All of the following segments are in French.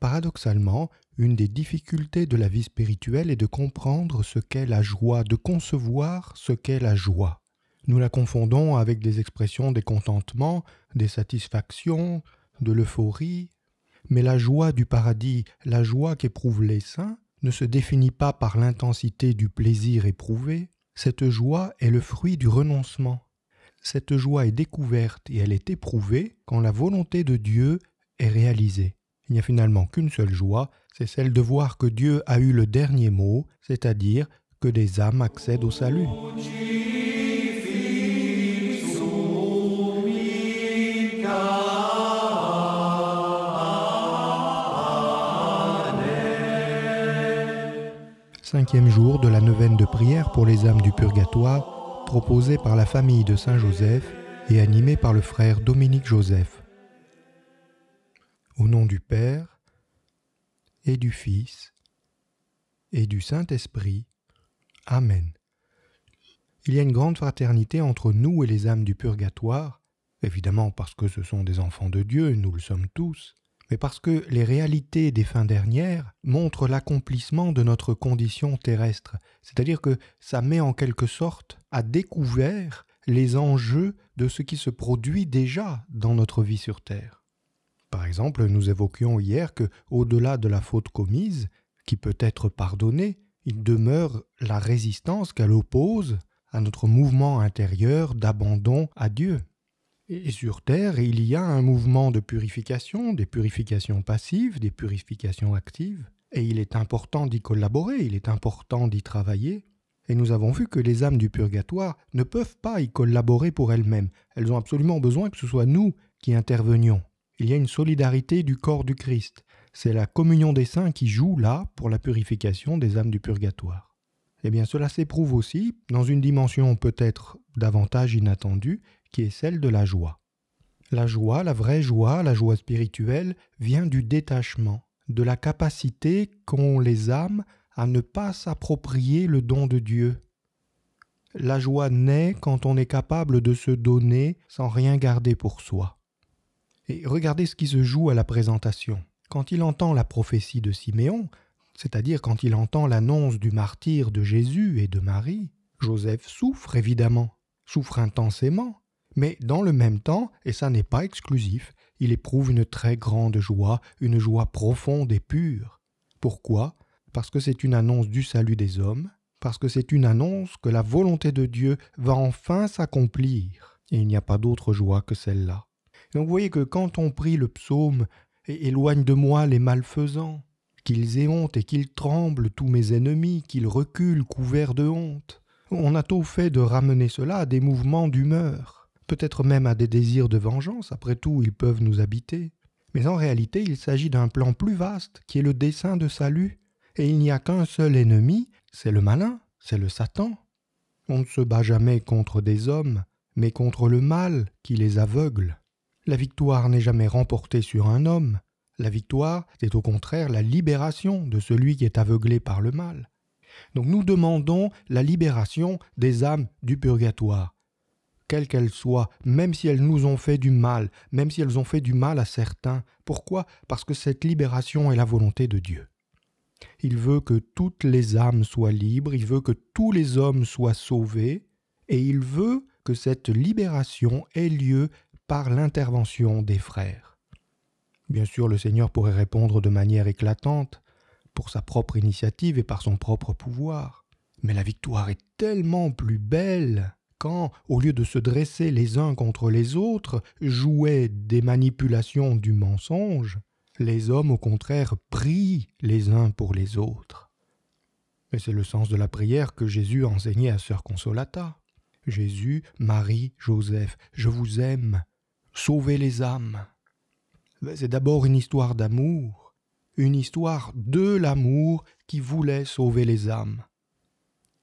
Paradoxalement, une des difficultés de la vie spirituelle est de comprendre ce qu'est la joie, de concevoir ce qu'est la joie. Nous la confondons avec des expressions des contentements, des satisfactions, de l'euphorie, mais la joie du paradis, la joie qu'éprouvent les saints, ne se définit pas par l'intensité du plaisir éprouvé, cette joie est le fruit du renoncement. Cette joie est découverte et elle est éprouvée quand la volonté de Dieu est réalisée il n'y a finalement qu'une seule joie, c'est celle de voir que Dieu a eu le dernier mot, c'est-à-dire que des âmes accèdent au salut. Cinquième jour de la neuvaine de prière pour les âmes du purgatoire, proposée par la famille de Saint Joseph et animée par le frère Dominique Joseph. Au nom du Père, et du Fils, et du Saint-Esprit. Amen. Il y a une grande fraternité entre nous et les âmes du purgatoire, évidemment parce que ce sont des enfants de Dieu, nous le sommes tous, mais parce que les réalités des fins dernières montrent l'accomplissement de notre condition terrestre, c'est-à-dire que ça met en quelque sorte à découvert les enjeux de ce qui se produit déjà dans notre vie sur Terre exemple, nous évoquions hier que, au-delà de la faute commise, qui peut être pardonnée, il demeure la résistance qu'elle oppose à notre mouvement intérieur d'abandon à Dieu. Et sur Terre, il y a un mouvement de purification, des purifications passives, des purifications actives, et il est important d'y collaborer, il est important d'y travailler. Et nous avons vu que les âmes du purgatoire ne peuvent pas y collaborer pour elles-mêmes, elles ont absolument besoin que ce soit nous qui intervenions il y a une solidarité du corps du Christ. C'est la communion des saints qui joue là pour la purification des âmes du purgatoire. Eh bien cela s'éprouve aussi dans une dimension peut-être davantage inattendue, qui est celle de la joie. La joie, la vraie joie, la joie spirituelle, vient du détachement, de la capacité qu'ont les âmes à ne pas s'approprier le don de Dieu. La joie naît quand on est capable de se donner sans rien garder pour soi. Et regardez ce qui se joue à la présentation. Quand il entend la prophétie de Siméon, c'est-à-dire quand il entend l'annonce du martyr de Jésus et de Marie, Joseph souffre évidemment, souffre intensément, mais dans le même temps, et ça n'est pas exclusif, il éprouve une très grande joie, une joie profonde et pure. Pourquoi Parce que c'est une annonce du salut des hommes, parce que c'est une annonce que la volonté de Dieu va enfin s'accomplir, et il n'y a pas d'autre joie que celle-là. Donc vous voyez que quand on prie le psaume Éloigne de moi les malfaisants, qu'ils aient honte et qu'ils tremblent tous mes ennemis, qu'ils reculent couverts de honte, on a tôt fait de ramener cela à des mouvements d'humeur, peut-être même à des désirs de vengeance, après tout ils peuvent nous habiter. Mais en réalité il s'agit d'un plan plus vaste qui est le dessein de salut, et il n'y a qu'un seul ennemi, c'est le malin, c'est le Satan. On ne se bat jamais contre des hommes, mais contre le mal qui les aveugle. La victoire n'est jamais remportée sur un homme. La victoire, c'est au contraire la libération de celui qui est aveuglé par le mal. Donc nous demandons la libération des âmes du purgatoire, quelles qu'elles soient, même si elles nous ont fait du mal, même si elles ont fait du mal à certains. Pourquoi Parce que cette libération est la volonté de Dieu. Il veut que toutes les âmes soient libres, il veut que tous les hommes soient sauvés, et il veut que cette libération ait lieu par l'intervention des frères. Bien sûr, le Seigneur pourrait répondre de manière éclatante, pour sa propre initiative et par son propre pouvoir. Mais la victoire est tellement plus belle quand, au lieu de se dresser les uns contre les autres, jouaient des manipulations du mensonge, les hommes au contraire prient les uns pour les autres. Et c'est le sens de la prière que Jésus a à Sœur Consolata. Jésus, Marie, Joseph, je vous aime, sauver les âmes. Ben, c'est d'abord une histoire d'amour, une histoire de l'amour qui voulait sauver les âmes.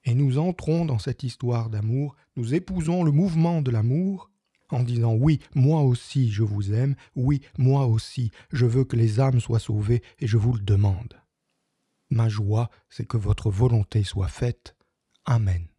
Et nous entrons dans cette histoire d'amour, nous épousons le mouvement de l'amour en disant oui, moi aussi je vous aime, oui, moi aussi je veux que les âmes soient sauvées et je vous le demande. Ma joie, c'est que votre volonté soit faite. Amen.